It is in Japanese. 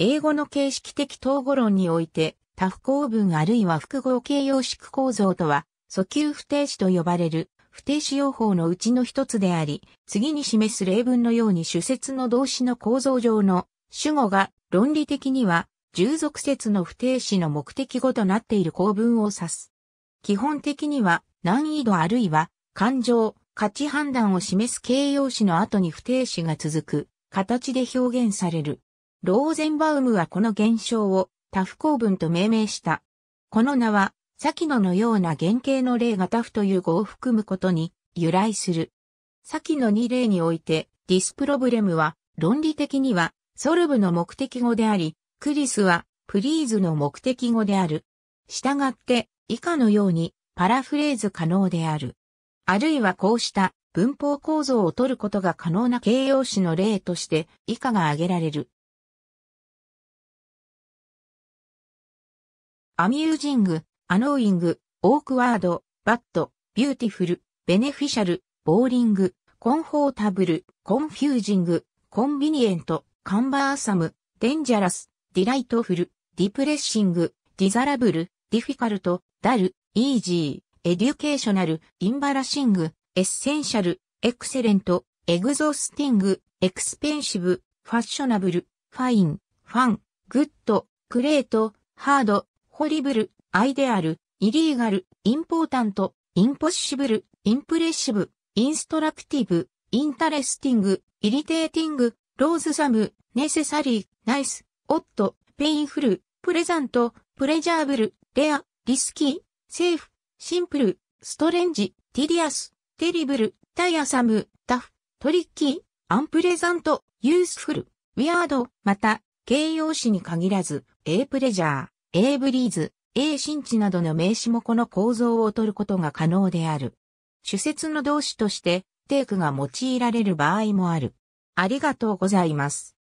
英語の形式的統合論において、多不構文あるいは複合形容式構造とは、訴求不定詞と呼ばれる、不定詞用法のうちの一つであり、次に示す例文のように主説の動詞の構造上の主語が論理的には従属説の不定詞の目的語となっている構文を指す。基本的には難易度あるいは感情、価値判断を示す形容詞の後に不定詞が続く形で表現される。ローゼンバウムはこの現象をタフ構文と命名した。この名は、先野のような原型の例がタフという語を含むことに由来する。先の2例において、ディスプロブレムは論理的にはソルブの目的語であり、クリスはプリーズの目的語である。したがって以下のようにパラフレーズ可能である。あるいはこうした文法構造を取ることが可能な形容詞の例として以下が挙げられる。アミュージング、アノーイング、オークワード、バット、ビューティフル、ベネフィシャル、ボーリング、コンフォータブル、コンフュージング、コンビニエント、カンバーサム、デンジャラス、ディライトフル、ディプレッシング、ディザラブル、ディフィカルト、ダル、イージー、エデュケーショナル、インバラシング、エッセンシャル、エクセレント、エグゾスティング、エクスペンシブ、ファッショナブル、ファイン、ファン、グッド、クレート、ハード、ホリブル、アイデアル、イリーガル、インポータント、インポッシブル、インプレッシブ、インストラクティブ、インタレスティング、イリテーティング、ローズサム、ネセサリー、ナイス、オット、ペインフル、プレザント、プレジャーブル、レア、リスキー、セーフ、シンプル、ストレンジ、ティリアス、テリブル、タイアサム、タフ、トリッキー、アンプレザント、ユースフル、ウィアード、また、形容詞に限らず、エープレジャー、A ブリーズ、A 新地などの名詞もこの構造を取ることが可能である。主節の動詞として、テイクが用いられる場合もある。ありがとうございます。